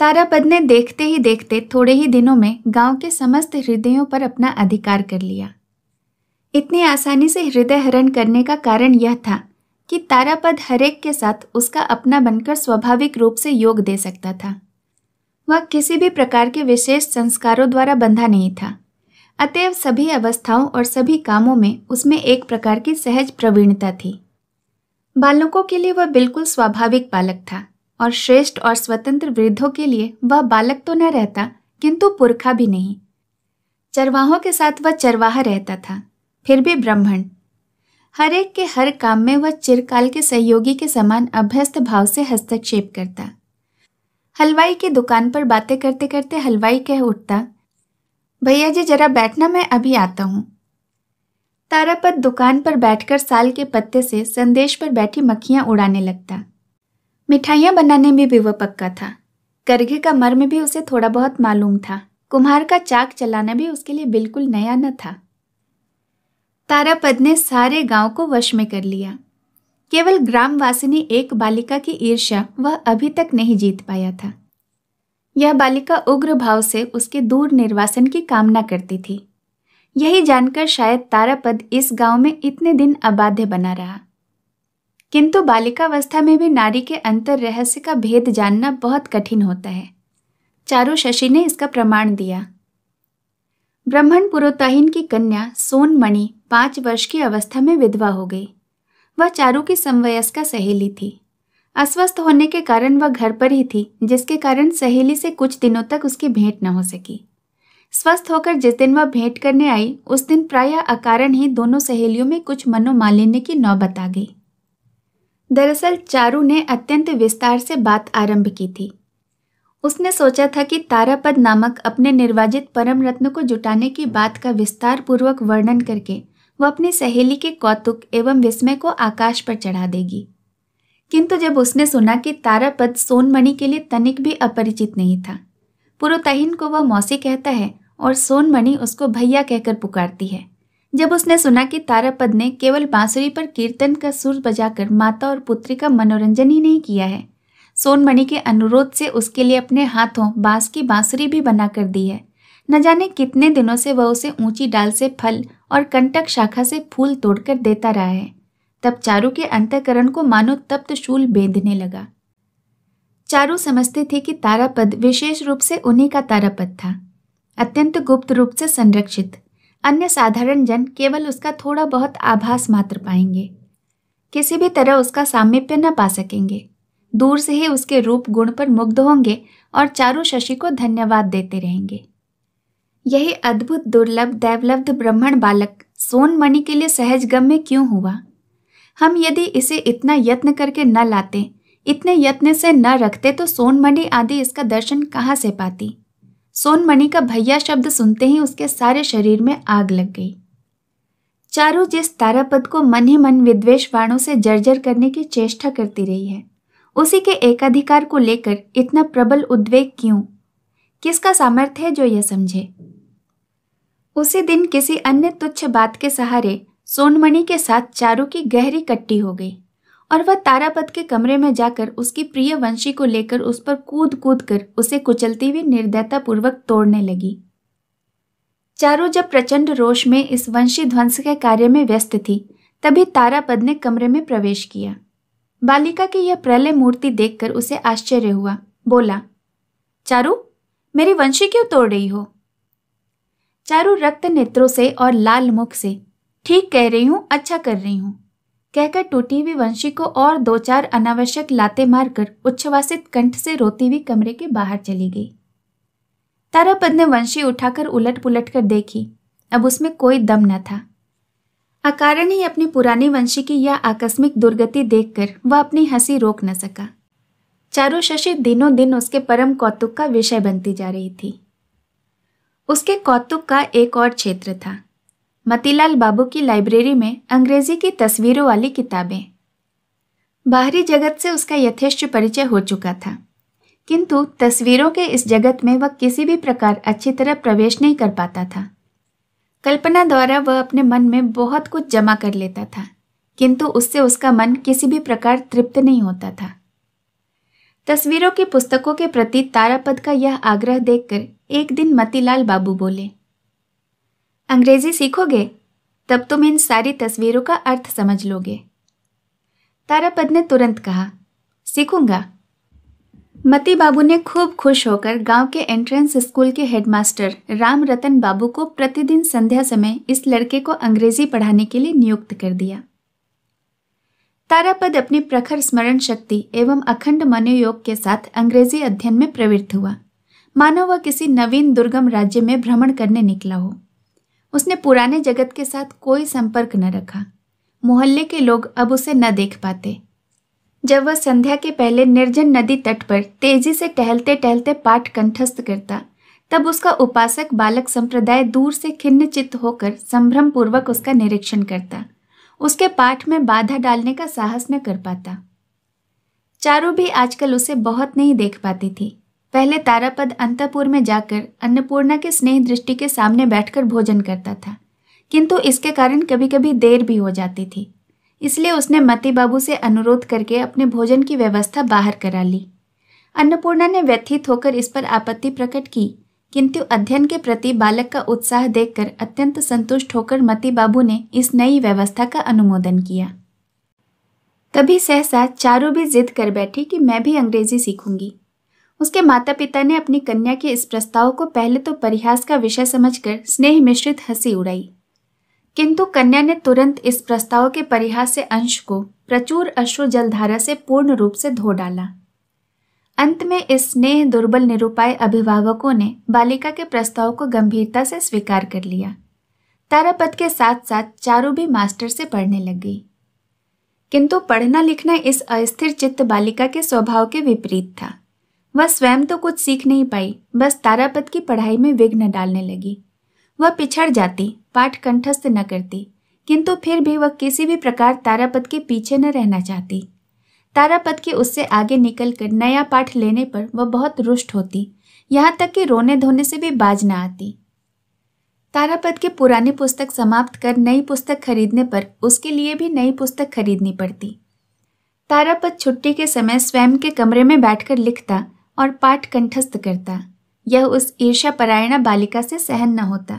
तारापद ने देखते ही देखते थोड़े ही दिनों में गांव के समस्त हृदयों पर अपना अधिकार कर लिया इतनी आसानी से हृदय हरण करने का कारण यह था कि तारापद हरेक के साथ उसका अपना बनकर स्वाभाविक रूप से योग दे सकता था वह किसी भी प्रकार के विशेष संस्कारों द्वारा बंधा नहीं था अतएव सभी अवस्थाओं और सभी कामों में उसमें एक प्रकार की सहज प्रवीणता थी बालकों के लिए वह बिल्कुल स्वाभाविक बालक था और श्रेष्ठ और स्वतंत्र वृद्धों के लिए वह बालक तो न रहता किंतु पुरखा भी नहीं चरवाहों के साथ वह चरवाहा रहता था फिर भी ब्राह्मण हर एक के हर काम में वह चिरकाल के सहयोगी के समान अभ्यस्त भाव से हस्तक्षेप करता हलवाई की दुकान पर बातें करते करते हलवाई कह उठता भैया जी जरा बैठना मैं अभी आता हूँ तारापत दुकान पर बैठकर साल के पत्ते से संदेश पर बैठी मक्खियाँ उड़ाने लगता मिठाइयाँ बनाने में भी वह पक्का था करघे का मर्म भी उसे थोड़ा बहुत मालूम था कुम्हार का चाक चलाना भी उसके लिए बिल्कुल नया न था तारापद ने सारे गांव को वश में कर लिया केवल ग्रामवासिनी एक बालिका की ईर्ष्या वह अभी तक नहीं जीत पाया था यह बालिका उग्र भाव से उसके दूर निर्वासन की कामना करती थी यही जानकर शायद तारापद इस गांव में इतने दिन अबाध्य बना रहा किंतु बालिकावस्था में भी नारी के अंतर रहस्य का भेद जानना बहुत कठिन होता है चारू शशि ने इसका प्रमाण दिया ब्राह्मण पुरोताहिन की कन्या सोनमणि पांच वर्ष की अवस्था में विधवा हो गई वह चारू की समवयस्का सहेली थी अस्वस्थ होने के कारण वह घर पर ही थी जिसके कारण सहेली से कुछ दिनों तक उसकी भेंट न हो सकी स्वस्थ होकर जिस दिन वह भेंट करने आई उस दिन प्रायः अकारण ही दोनों सहेलियों में कुछ मनोमालिन्य की नौबत आ गई दरअसल चारू ने अत्यंत विस्तार से बात आरंभ की थी उसने सोचा था कि तारापद नामक अपने निर्वाचित परम रत्न को जुटाने की बात का विस्तार पूर्वक वर्णन करके वह अपनी सहेली के कौतुक एवं विस्मय को आकाश पर चढ़ा देगी किंतु जब उसने सुना कि तारापद सोनमणि के लिए तनिक भी अपरिचित नहीं था पुरोतहिन को वह मौसी कहता है और सोनमणि उसको भैया कहकर पुकारती है जब उसने सुना कि तारापद ने केवल बांसुरी पर कीर्तन का सुर बजाकर माता और पुत्री का मनोरंजन ही नहीं किया है सोनमणि के अनुरोध से उसके लिए अपने हाथों बांस की बांसुरी भी बनाकर दी है न जाने कितने दिनों से वह उसे ऊंची डाल से फल और कंटक शाखा से फूल तोड़कर देता रहा है तब चारू के अंतकरण को मानो तप्त शूल बेंधने लगा चारू समझते थे कि तारापद विशेष रूप से उन्हीं का तारापद था अत्यंत गुप्त रूप से संरक्षित अन्य साधारण जन केवल उसका थोड़ा बहुत आभास मात्र पाएंगे किसी भी तरह उसका सामीप्य न पा सकेंगे दूर से ही उसके रूप गुण पर मुग्ध होंगे और चारू शशि को धन्यवाद देते रहेंगे यही अद्भुत दुर्लभ दैवलब्ध ब्राह्मण बालक सोनमणि के लिए सहज में क्यों हुआ हम यदि इसे इतना यत्न करके न लाते इतने यत्न से न रखते तो सोनमणि आदि इसका दर्शन कहाँ से पाती सोनमणि का भैया शब्द सुनते ही उसके सारे शरीर में आग लग गई चारू जिस तारापद को मन ही मन विद्वेश बाणों से जर्जर करने की चेष्टा करती रही है उसी के एकाधिकार को लेकर इतना प्रबल उद्वेग क्यों किसका सामर्थ्य है जो यह समझे उसी दिन किसी अन्य तुच्छ बात के सहारे सोनमणि के साथ चारू की गहरी कट्टी हो गई और वह तारापत के कमरे में जाकर उसकी प्रिय वंशी को लेकर उस पर कूद कूद कर उसे कुचलती हुई निर्दयतापूर्वक तोड़ने लगी चारू जब प्रचंड रोष में इस वंशी ध्वंस के कार्य में व्यस्त थी तभी तारापद ने कमरे में प्रवेश किया बालिका की यह प्रलय मूर्ति देखकर उसे आश्चर्य हुआ बोला चारू मेरी वंशी क्यों तोड़ रही हो चारू रक्त नेत्रों से और लाल मुख से ठीक कह रही हूं अच्छा कर रही हूं कहकर टूटी हुई वंशी को और दो चार अनावश्यक लाते मारकर उच्छ्वासित कंठ से रोती हुई कमरे के बाहर चली गई तारापद ने वंशी उठाकर उलट पुलट कर देखी अब उसमें कोई दम न था अकारण ही अपनी पुरानी वंशी की यह आकस्मिक दुर्गति देखकर वह अपनी हंसी रोक न सका चारू शशि दिनों दिन उसके परम कौतुक का विषय बनती जा रही थी उसके कौतुक का एक और क्षेत्र था मतीलाल बाबू की लाइब्रेरी में अंग्रेजी की तस्वीरों वाली किताबें बाहरी जगत से उसका यथेष्ट परिचय हो चुका था किंतु तस्वीरों के इस जगत में वह किसी भी प्रकार अच्छी तरह प्रवेश नहीं कर पाता था कल्पना द्वारा वह अपने मन में बहुत कुछ जमा कर लेता था किंतु उससे उसका मन किसी भी प्रकार तृप्त नहीं होता था तस्वीरों की पुस्तकों के प्रति तारापद का यह आग्रह देखकर एक दिन मतीलाल बाबू बोले अंग्रेजी सीखोगे तब तुम इन सारी तस्वीरों का अर्थ समझ लोगे तारापद ने तुरंत कहा सीखूंगा मती बाबू ने खूब खुश होकर गांव के एंट्रेंस स्कूल के हेडमास्टर राम रतन बाबू को प्रतिदिन संध्या समय इस लड़के को अंग्रेजी पढ़ाने के लिए नियुक्त कर दिया तारापद अपनी प्रखर स्मरण शक्ति एवं अखंड मनोयोग के साथ अंग्रेजी अध्ययन में प्रवृत्त हुआ मानो वह किसी नवीन दुर्गम राज्य में भ्रमण करने निकला हो उसने पुराने जगत के साथ कोई संपर्क न रखा मोहल्ले के लोग अब उसे न देख पाते जब वह संध्या के पहले निर्जन नदी तट पर तेजी से टहलते टहलते पाठ कंठस्थ करता तब उसका उपासक बालक संप्रदाय दूर से खिन्न चित्त होकर संभ्रम पूर्वक उसका निरीक्षण करता उसके पाठ में बाधा डालने का साहस न कर पाता चारू भी आजकल उसे बहुत नहीं देख पाती थी पहले तारापद अंतपुर में जाकर अन्नपूर्णा के स्नेह दृष्टि के सामने बैठकर भोजन करता था किंतु इसके कारण कभी कभी देर भी हो जाती थी इसलिए उसने मती बाबू से अनुरोध करके अपने भोजन की व्यवस्था बाहर करा ली अन्नपूर्णा ने व्यथित होकर इस पर आपत्ति प्रकट की किंतु अध्ययन के प्रति बालक का उत्साह देखकर अत्यंत संतुष्ट होकर मती बाबू ने इस नई व्यवस्था का अनुमोदन किया तभी सहसा चारों भी जिद कर बैठी कि मैं भी अंग्रेजी सीखूंगी उसके माता पिता ने अपनी कन्या के इस प्रस्ताव को पहले तो परिहास का विषय समझकर स्नेह मिश्रित हंसी उड़ाई किंतु कन्या ने तुरंत इस प्रस्ताव के परिहास से अंश को प्रचुर अश्रु जलधारा से पूर्ण रूप से धो डाला अंत में इस स्नेह दुर्बल निरुपाय अभिभावकों ने बालिका के प्रस्ताव को गंभीरता से स्वीकार कर लिया तारापद के साथ साथ चारू भी मास्टर से पढ़ने लग गई किंतु पढ़ना लिखना इस अस्थिर चित्त बालिका के स्वभाव के विपरीत था वह स्वयं तो कुछ सीख नहीं पाई बस तारापद की पढ़ाई में विघ्न डालने लगी वह पिछड़ जाती पाठ कंठस्थ न करती किंतु फिर भी वह किसी भी प्रकार तारापद के पीछे न रहना चाहती तारापद के उससे आगे निकलकर नया पाठ लेने पर वह बहुत रुष्ट होती यहाँ तक कि रोने धोने से भी बाज न आती तारापद के पुराने पुस्तक समाप्त कर नई पुस्तक खरीदने पर उसके लिए भी नई पुस्तक खरीदनी पड़ती तारापद छुट्टी के समय स्वयं के कमरे में बैठकर लिखता और पाठ कंठस्थ करता यह उस ईर्ष्यापरायणा बालिका से सहन न होता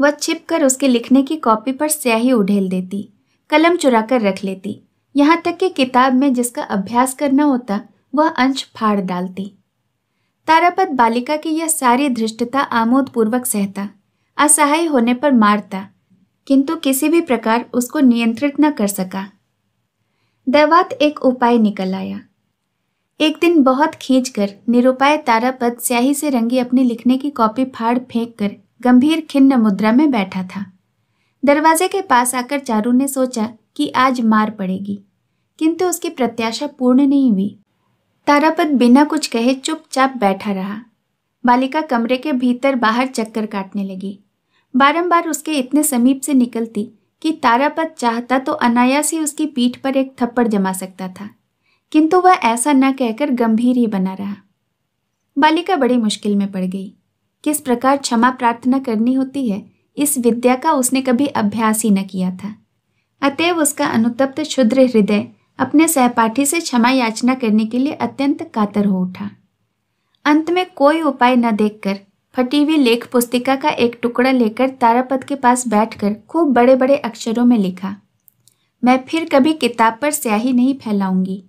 वह छिप कर उसके लिखने की कॉपी पर स्याही उढ़ेल देती कलम चुरा कर रख लेती यहाँ तक कि किताब में जिसका अभ्यास करना होता वह अंश फाड़ डालती तारापद बालिका की यह सारी धृष्टता आमोद पूर्वक सहता असहाय होने पर मारता किंतु किसी भी प्रकार उसको नियंत्रित न कर सका दैवात एक उपाय निकल आया एक दिन बहुत खींच कर निरुपाय तारापद स्याही से रंगी अपनी लिखने की कॉपी फाड़ फेंक कर गंभीर खिन्न मुद्रा में बैठा था दरवाजे के पास आकर चारू ने सोचा कि आज मार पड़ेगी किंतु उसकी प्रत्याशा पूर्ण नहीं हुई तारापद बिना कुछ कहे चुपचाप बैठा रहा बालिका कमरे के भीतर बाहर चक्कर काटने लगी बारंबार उसके इतने समीप से निकलती कि तारापद चाहता तो अनायास ही उसकी पीठ पर एक थप्पड़ जमा सकता था किंतु वह ऐसा न कहकर गंभीर ही बना रहा बालिका बड़ी मुश्किल में पड़ गई किस प्रकार क्षमा प्रार्थना करनी होती है इस विद्या का उसने कभी अभ्यास ही न किया था अतएव उसका अनुतप्त क्षुद्र हृदय अपने सहपाठी से क्षमा याचना करने के लिए अत्यंत कातर हो उठा अंत में कोई उपाय न देखकर फटी हुई लेख पुस्तिका का एक टुकड़ा लेकर तारापद के पास बैठकर खूब बड़े बड़े अक्षरों में लिखा मैं फिर कभी किताब पर स्याही नहीं फैलाऊंगी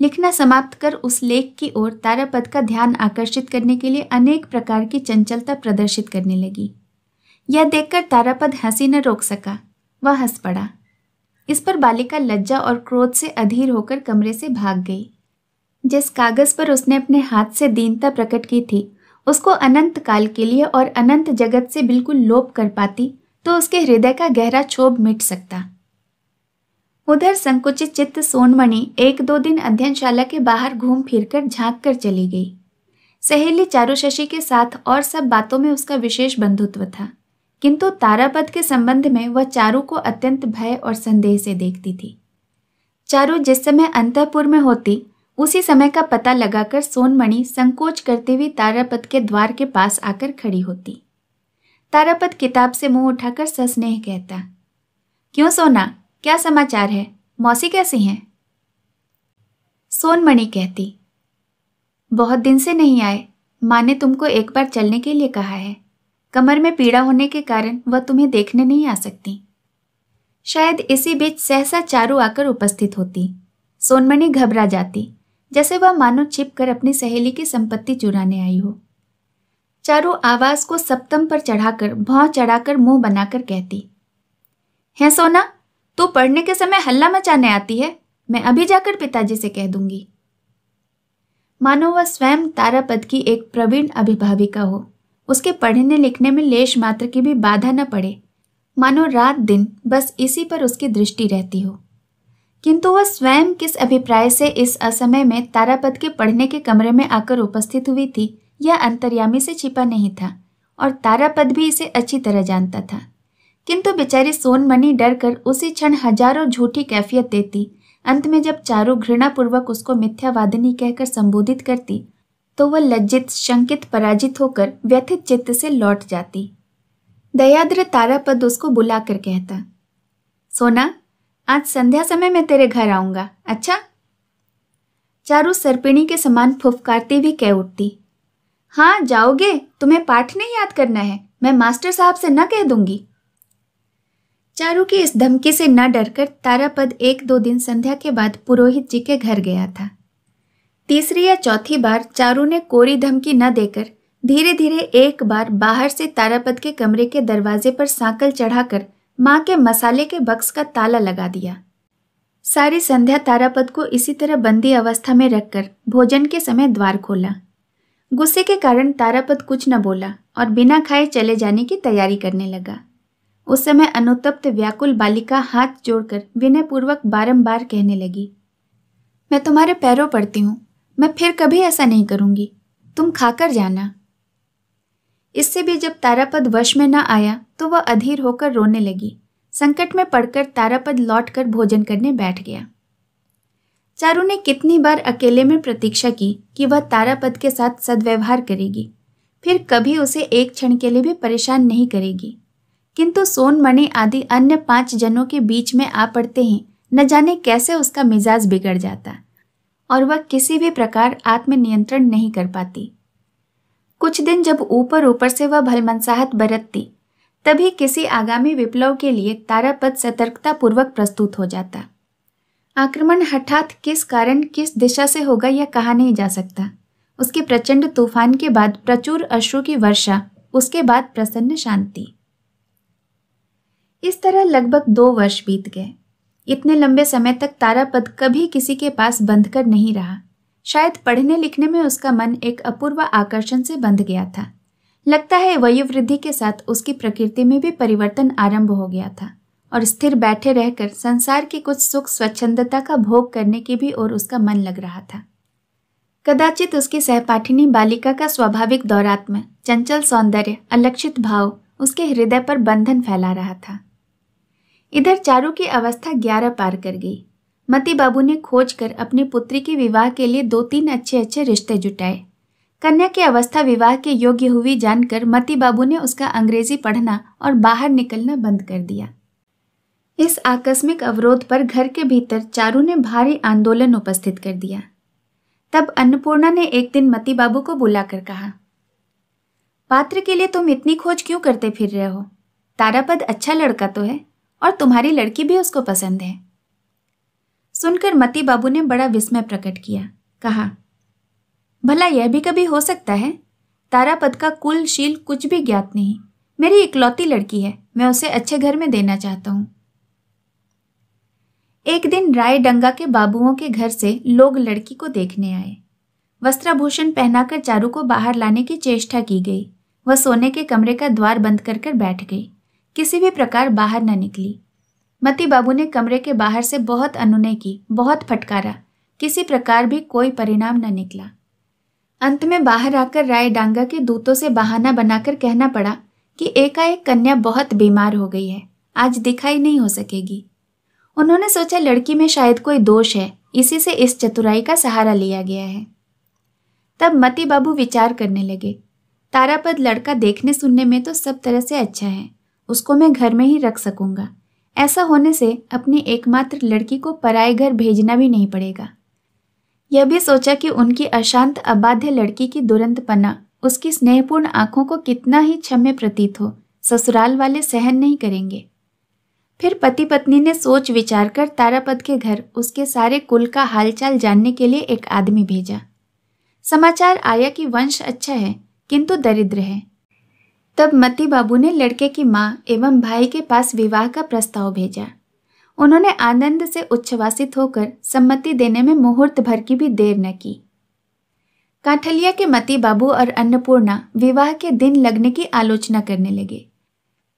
लिखना समाप्त कर उस लेख की ओर तारापद का ध्यान आकर्षित करने के लिए अनेक प्रकार की चंचलता प्रदर्शित करने लगी यह देखकर तारापद हंसी न रोक सका वह हंस पड़ा इस पर बालिका लज्जा और क्रोध से अधीर होकर कमरे से भाग गई जिस कागज पर उसने अपने हाथ से दीनता प्रकट की थी उसको अनंत काल के लिए और अनंत जगत से बिल्कुल लोप कर पाती तो उसके हृदय का गहरा क्षोभ मिट सकता उधर संकुचित चित्त सोनमणि एक दो दिन अध्ययनशाला के बाहर घूम फिर कर झाँक कर चली गई सहेली चारुशशि के साथ और सब बातों में उसका विशेष बंधुत्व था किंतु तारापद के संबंध में वह चारू को अत्यंत भय और संदेह से देखती थी चारू जिस समय अंतपुर में होती उसी समय का पता लगाकर सोनमणि संकोच करती हुई तारापद के द्वार के पास आकर खड़ी होती तारापद किताब से मुंह उठाकर सस्नेह कहता क्यों सोना क्या समाचार है मौसी कैसी हैं सोनमणि कहती बहुत दिन से नहीं आए माँ ने तुमको एक बार चलने के लिए कहा है कमर में पीड़ा होने के कारण वह तुम्हें देखने नहीं आ सकती शायद इसी बीच सहसा चारू आकर उपस्थित होती सोनमणि घबरा जाती जैसे वह मानो छिप कर अपनी सहेली की संपत्ति चुराने आई हो चारू आवाज को सप्तम पर चढ़ाकर भौ चढ़ाकर मुंह बनाकर कहती है सोना तो पढ़ने के समय हल्ला मचाने आती है मैं अभी जाकर पिताजी से कह दूंगी मानो वह स्वयं तारापद की एक प्रवीण अभिभाविका हो उसके पढ़ने लिखने में लेश मात्र की भी बाधा न पड़े मानो रात दिन बस इसी पर उसकी दृष्टि रहती हो किंतु वह स्वयं किस अभिप्राय से इस असमय में तारापद के पढ़ने के कमरे में आकर उपस्थित हुई थी यह अंतर्यामी से छिपा नहीं था और तारापद भी इसे अच्छी तरह जानता था किंतु बेचारी सोनमणि डर कर उसी क्षण हजारों झूठी कैफियत देती अंत में जब चारू घृणापूर्वक उसको मिथ्यावादिनी कहकर संबोधित करती तो वह लज्जित शंकित पराजित होकर व्यथित चित्त से लौट जाती दयाद्र तारापद उसको बुलाकर कहता सोना आज संध्या समय में तेरे घर आऊंगा अच्छा चारू सरपिणी के समान फुफकारती भी कह उठती हाँ जाओगे तुम्हें पाठ नहीं याद करना है मैं मास्टर साहब से न कह दूंगी चारू की इस धमकी से न डरकर तारापद एक दो दिन संध्या के बाद पुरोहित जी के घर गया था तीसरी या चौथी बार चारू ने कोरी धमकी न देकर धीरे धीरे एक बार बाहर से तारापद के कमरे के दरवाजे पर सांकल चढ़ाकर माँ के मसाले के बक्स का ताला लगा दिया सारी संध्या तारापद को इसी तरह बंदी अवस्था में रखकर भोजन के समय द्वार खोला गुस्से के कारण तारापद कुछ न बोला और बिना खाए चले जाने की तैयारी करने लगा उस समय अनुतप्त व्याकुल बालिका हाथ जोड़कर विनयपूर्वक बारंबार कहने लगी मैं तुम्हारे पैरों पड़ती हूँ मैं फिर कभी ऐसा नहीं करूँगी तुम खाकर जाना इससे भी जब तारापद वश में न आया तो वह अधीर होकर रोने लगी संकट में पड़कर तारापद लौटकर भोजन करने बैठ गया चारू ने कितनी बार अकेले में प्रतीक्षा की कि वह तारापद के साथ सदव्यवहार करेगी फिर कभी उसे एक क्षण के लिए भी परेशान नहीं करेगी किंतु सोनमणि आदि अन्य पांच जनों के बीच में आ पड़ते ही न जाने कैसे उसका मिजाज बिगड़ जाता और वह किसी भी प्रकार आत्मनियंत्रण नहीं कर पाती कुछ दिन जब ऊपर ऊपर से वह भलमनसाहत बरतती तभी किसी आगामी विप्लव के लिए तारापद पूर्वक प्रस्तुत हो जाता आक्रमण हठात किस कारण किस दिशा से होगा यह कहा नहीं जा सकता उसके प्रचंड तूफान के बाद प्रचुर अश्रु की वर्षा उसके बाद प्रसन्न शांति इस तरह लगभग दो वर्ष बीत गए इतने लंबे समय तक तारापद कभी किसी के पास बंध कर नहीं रहा शायद पढ़ने लिखने में उसका मन एक अपूर्व आकर्षण से बंध गया था लगता है वयोवृद्धि के साथ उसकी प्रकृति में भी परिवर्तन आरंभ हो गया था और स्थिर बैठे रहकर संसार के कुछ सुख स्वच्छंदता का भोग करने की भी ओर उसका मन लग रहा था कदाचित उसकी सहपाठिनी बालिका का स्वाभाविक दौरात्म चंचल सौंदर्य अलक्षित भाव उसके हृदय पर बंधन फैला रहा था इधर चारू की अवस्था ग्यारह पार कर गई मती बाबू ने खोज कर अपने पुत्री के विवाह के लिए दो तीन अच्छे अच्छे रिश्ते जुटाए कन्या की अवस्था विवाह के योग्य हुई जानकर मती बाबू ने उसका अंग्रेजी पढ़ना और बाहर निकलना बंद कर दिया इस आकस्मिक अवरोध पर घर के भीतर चारू ने भारी आंदोलन उपस्थित कर दिया तब अन्नपूर्णा ने एक दिन मती बाबू को बुलाकर कहा पात्र के लिए तुम इतनी खोज क्यों करते फिर रहे हो तारापद अच्छा लड़का तो है और तुम्हारी लड़की भी उसको पसंद है सुनकर मती बाबू ने बड़ा विस्मय प्रकट किया कहा भला यह भी कभी हो सकता है तारापद का कुल शील कुछ भी ज्ञात नहीं मेरी इकलौती लड़की है मैं उसे अच्छे घर में देना चाहता हूं एक दिन राय डंगा के बाबुओं के घर से लोग लड़की को देखने आए वस्त्राभूषण पहनाकर चारू को बाहर लाने की चेष्टा की गई वह सोने के कमरे का द्वार बंद कर कर बैठ गई किसी भी प्रकार बाहर न निकली मती बाबू ने कमरे के बाहर से बहुत अनुनय की बहुत फटकारा किसी प्रकार भी कोई परिणाम न निकला अंत में बाहर आकर राय डांगा के दूतों से बहाना बनाकर कहना पड़ा कि एकाएक कन्या बहुत बीमार हो गई है आज दिखाई नहीं हो सकेगी उन्होंने सोचा लड़की में शायद कोई दोष है इसी से इस चतुराई का सहारा लिया गया है तब मती बाबू विचार करने लगे तारापद लड़का देखने सुनने में तो सब तरह से अच्छा है उसको मैं घर में ही रख सकूंगा ऐसा होने से अपनी एकमात्र लड़की को पराए घर भेजना भी नहीं पड़ेगा यह भी सोचा कि उनकी अशांत अबाध्य लड़की की दुरंत पना उसकी स्नेहपूर्ण आंखों को कितना ही क्षम्य प्रतीत हो ससुराल वाले सहन नहीं करेंगे फिर पति पत्नी ने सोच विचार कर तारापद के घर उसके सारे कुल का हालचाल जानने के लिए एक आदमी भेजा समाचार आया कि वंश अच्छा है किंतु दरिद्र है तब मती बाबू ने लड़के की माँ एवं भाई के पास विवाह का प्रस्ताव भेजा उन्होंने आनंद से उच्छ्वासित होकर सम्मति देने में मुहूर्त भर की भी देर न की काठलिया के मती बाबू और अन्नपूर्णा विवाह के दिन लगने की आलोचना करने लगे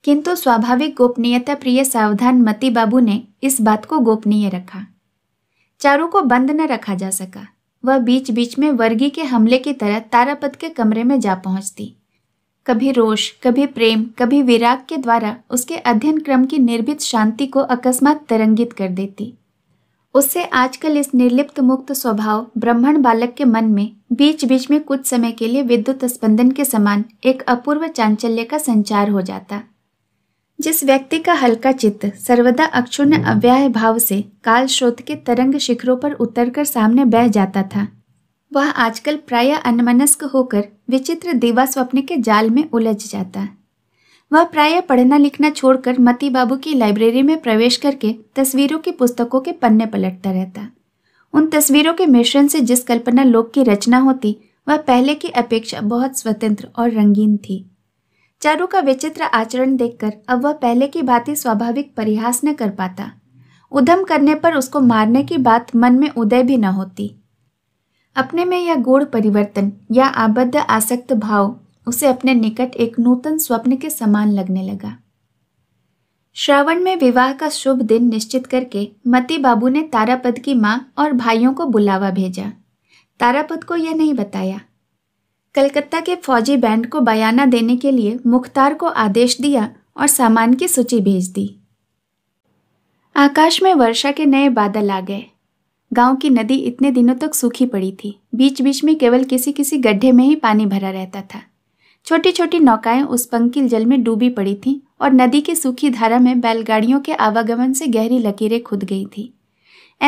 किंतु स्वाभाविक गोपनीयता प्रिय सावधान मती बाबू ने इस बात को गोपनीय रखा चारों को बंद न रखा जा सका वह बीच बीच में वर्गी के हमले की तरह तारापद के कमरे में जा पहुंचती कभी रोष कभी प्रेम कभी विराग के द्वारा उसके अध्ययन क्रम की निर्भित शांति को अकस्मात तरंगित कर देती उससे आजकल इस निर्लिप्त मुक्त स्वभाव ब्राह्मण बालक के मन में बीच बीच में कुछ समय के लिए विद्युत स्पंदन के समान एक अपूर्व चांचल्य का संचार हो जाता जिस व्यक्ति का हल्का चित्त सर्वदा अक्षुण अव्याय भाव से काल स्रोत के तरंग शिखरों पर उतरकर सामने बह जाता था वह आजकल प्राय अनमनस्क होकर विचित्र देवा स्वप्न के जाल में उलझ जाता वह प्राय पढ़ना लिखना छोड़कर मती बाबू की लाइब्रेरी में प्रवेश करके तस्वीरों की पुस्तकों के पन्ने पलटता रहता उन तस्वीरों के मिश्रण से जिस कल्पना लोक की रचना होती वह पहले की अपेक्षा बहुत स्वतंत्र और रंगीन थी चारू का विचित्र आचरण देखकर अब वह पहले की भांति स्वाभाविक परिहास न कर पाता उधम करने पर उसको मारने की बात मन में उदय भी न होती अपने में यह गूढ़ परिवर्तन या आबद्ध आसक्त भाव उसे अपने निकट एक नूतन स्वप्न के समान लगने लगा श्रावण में विवाह का शुभ दिन निश्चित करके मती बाबू ने तारापद की माँ और भाइयों को बुलावा भेजा तारापद को यह नहीं बताया कलकत्ता के फौजी बैंड को बयाना देने के लिए मुख्तार को आदेश दिया और सामान की सूची भेज दी आकाश में वर्षा के नए बादल आ गए गांव की नदी इतने दिनों तक सूखी पड़ी थी बीच बीच में केवल किसी किसी गड्ढे में ही पानी भरा रहता था छोटी छोटी नौकाएं उस पंकिल जल में डूबी पड़ी थीं और नदी की सूखी धारा में बैलगाड़ियों के आवागमन से गहरी लकीरें खुद गई थी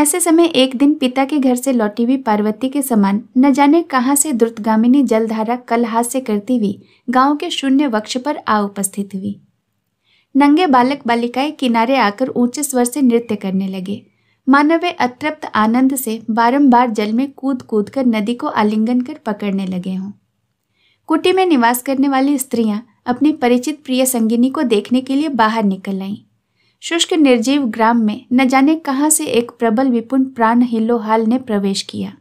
ऐसे समय एक दिन पिता के घर से लौटी हुई पार्वती के समान न जाने कहाँ से द्रुतगामिनी जलधारा कल हाथ से करती हुई गांव के शून्य वक्ष पर आ उपस्थित हुई नंगे बालक बालिकाएं किनारे आकर ऊंचे स्वर से नृत्य करने लगे मानो अतृप्त आनंद से बारंबार जल में कूद कूद कर नदी को आलिंगन कर पकड़ने लगे हों कुटी में निवास करने वाली स्त्रियां अपनी परिचित प्रिय संगिनी को देखने के लिए बाहर निकल आईं शुष्क निर्जीव ग्राम में न जाने कहाँ से एक प्रबल विपुल प्राण हिलोहाल ने प्रवेश किया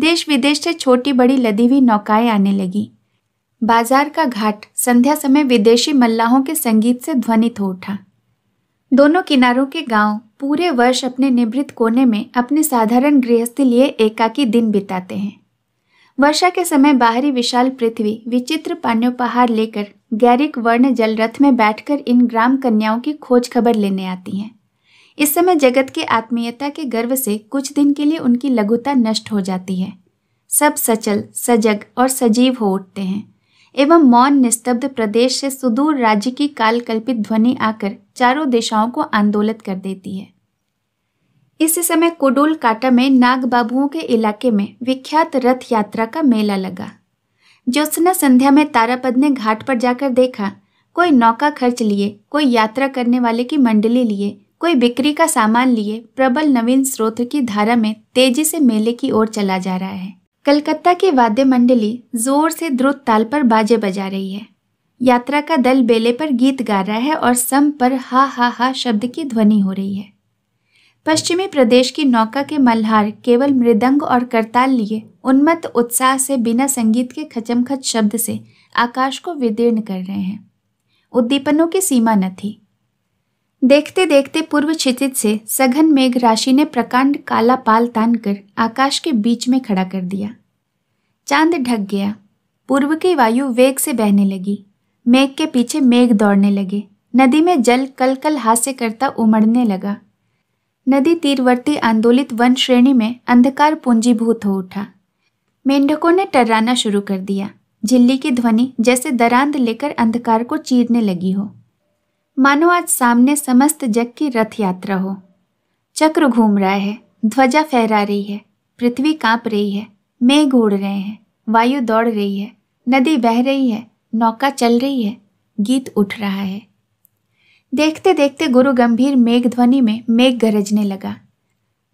देश विदेश से छोटी बड़ी लदी हुई नौकाएं आने लगी बाजार का घाट संध्या समय विदेशी मल्लाहों के संगीत से ध्वनित हो उठा दोनों किनारों के गांव पूरे वर्ष अपने निवृत्त कोने में अपने साधारण गृहस्थी लिए एकाकी दिन बिताते हैं वर्षा के समय बाहरी विशाल पृथ्वी विचित्र पान्योपहार लेकर गैरिक वर्ण जलरथ में बैठकर इन ग्राम कन्याओं की खोज खबर लेने आती हैं इस समय जगत के आत्मीयता के गर्व से कुछ दिन के लिए उनकी लघुता नष्ट हो जाती है सब सचल सजग और सजीव हो उठते हैं एवं मौन निस्तब्ध प्रदेश से सुदूर राज्य की कालकल्पित ध्वनि आकर चारों दिशाओं को आंदोलित कर देती है इस समय कोडोल काटा में नाग बाबुओं के इलाके में विख्यात रथ यात्रा का मेला लगा ज्योत्सना संध्या में तारापद ने घाट पर जाकर देखा कोई नौका खर्च लिए कोई यात्रा करने वाले की मंडली लिए कोई बिक्री का सामान लिए प्रबल नवीन स्रोत की धारा में तेजी से मेले की ओर चला जा रहा है कलकत्ता की वाद्य मंडली जोर से द्रुत ताल पर बाजे बजा रही है यात्रा का दल बेले पर गीत गा रहा है और सम पर हा हा हा शब्द की ध्वनि हो रही है पश्चिमी प्रदेश की नौका के मल्हार केवल मृदंग और करताल लिए उन्मत्त उत्साह से बिना संगीत के खचमखच शब्द से आकाश को विदीर्ण कर रहे हैं उद्दीपनों की सीमा न थी देखते देखते पूर्व क्षितिज से सघन मेघ राशि ने प्रकांड काला पाल तान कर आकाश के बीच में खड़ा कर दिया चांद ढक गया पूर्व की वायु वेग से बहने लगी मेघ के पीछे मेघ दौड़ने लगे नदी में जल कल कल हास्य करता उमड़ने लगा नदी तीरवर्ती आंदोलित वन श्रेणी में अंधकार पूंजीभूत हो उठा मेंढकों ने टर्राना शुरू कर दिया झिल्ली की ध्वनि जैसे दरांद लेकर अंधकार को चीरने लगी हो मानो आज सामने समस्त जग की रथ यात्रा हो चक्र घूम रहा है ध्वजा फहरा रही है पृथ्वी कांप रही है मेघ उड़ रहे हैं वायु दौड़ रही है नदी बह रही है नौका चल रही है गीत उठ रहा है देखते देखते गुरु गंभीर मेघ ध्वनि में मेघ गरजने लगा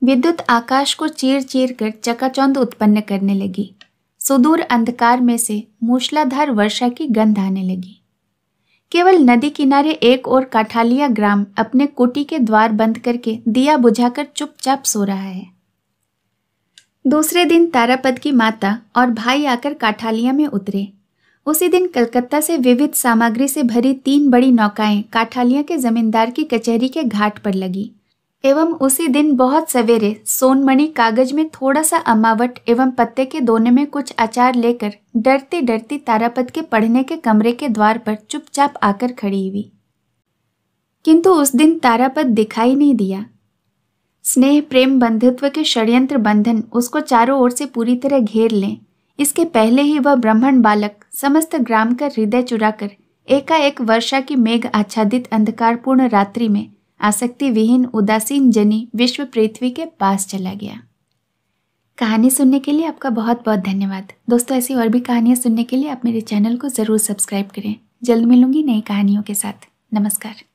विद्युत आकाश को चीर चीर कर चकाचौंध उत्पन्न करने लगी सुदूर अंधकार में से मूसलाधार वर्षा की गंध आने लगी केवल नदी किनारे एक और काठालिया ग्राम अपने कोटी के द्वार बंद करके दिया बुझाकर चुपचाप सो रहा है दूसरे दिन तारापद की माता और भाई आकर काठालिया में उतरे उसी दिन कलकत्ता से विविध सामग्री से भरी तीन बड़ी नौकाएं काठालिया के जमींदार की कचहरी के घाट पर लगी एवं उसी दिन बहुत सवेरे सोनमणि कागज में थोड़ा सा अमावट एवं पत्ते के दोने में कुछ अचार लेकर डरती डरती तारापत के पढ़ने के कमरे के द्वार पर चुपचाप आकर खड़ी हुई किंतु उस दिन तारापत दिखाई नहीं दिया स्नेह प्रेम बंधुत्व के षड्यंत्र बंधन उसको चारों ओर से पूरी तरह घेर लें इसके पहले ही वह ब्राह्मण बालक समस्त ग्राम का हृदय कर एकाएक वर्षा की मेघ आच्छादित अंधकारपूर्ण रात्रि में आसक्ति विहीन उदासीन जनी विश्व पृथ्वी के पास चला गया कहानी सुनने के लिए आपका बहुत बहुत धन्यवाद दोस्तों ऐसी और भी कहानियाँ सुनने के लिए आप मेरे चैनल को ज़रूर सब्सक्राइब करें जल्द मिलूंगी नई कहानियों के साथ नमस्कार